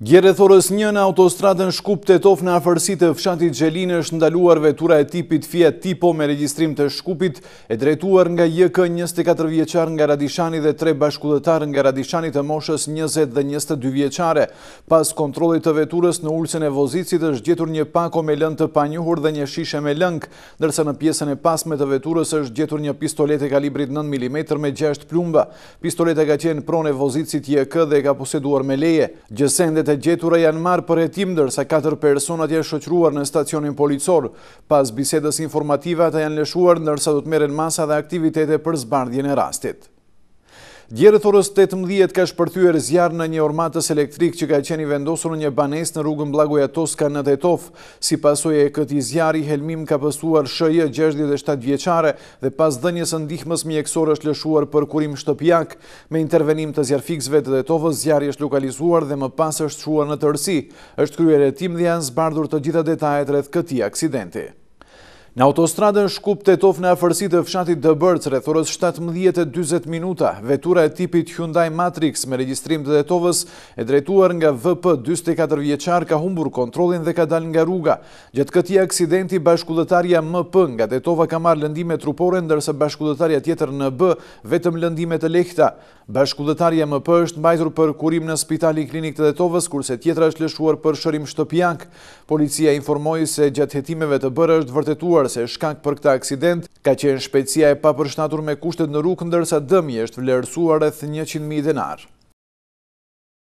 Gjere thorës një në autostratën shkup të tof në afërsi të fshatit Gjelinë është ndaluar vetura e tipit Fiat tipo me registrim të shkupit e drejtuar nga JK 24 vjeqar nga Radishani dhe tre bashkudetar nga Radishani të moshës 20 dhe 22 vjeqare. Pas kontrolit të veturës në ulsën e vozicit është gjetur një pako me lënd të panjuhur dhe një shishe me lëng, dërsa në piesën e pasme të veturës është gjetur një pistolet e kalibrit 9 mm me 6 plumba. Pistolet ka qenë prone vozicit JK dhe ka poseduar me leje e gjetura janë marë për jetim dërsa 4 personat janë shëqruar në stacionin policor. Pas bisedës informativa të janë leshuar nërsa du të meren masa dhe aktivitete për zbardhjën e rastit. Djerët orës 18 ka shpërthyër zjarë në një ormatës elektrik që ka qeni vendosur në një banes në rrugën blagoja Toska në Tetov. Si pasoje e këti zjarë, Helmim ka pësuar shëje 67 vjeqare dhe pas dënjës ndihmës mjekësor është lëshuar për kurim shtëpjak. Me intervenim të zjarëfikzve të Tetovës, zjarë është lokalizuar dhe më pas është shuar në tërsi. është kryere tim dhe janë zbardur të gjitha detajet rreth këti aksidenti. Në autostradën shkup të tof në afërsi të fshatit dë bërcë rëthorës 17.20 minuta, vetura e tipit Hyundai Matrix me registrim të detovës e drejtuar nga VP 24 vjeqar ka humbur kontrolin dhe ka dal nga rruga. Gjëtë këti aksidenti, bashkullëtarja MP nga detova ka marrë lëndime trupore, ndërse bashkullëtarja tjetër në B vetëm lëndime të lehta. Bashkullëtarja MP është mbajtur për kurim në spitali klinik të detovës, kurse tjetra është lëshuar për shërim shtëpjank. Policia informoj se gjatë jetimeve të bërë vërtetuar kuptuar se shkank për këta aksident ka qenë shpecia e papërshnatur me kushtet në rukë ndërsa dëmi është vlerësuar e thë 100.000 denar.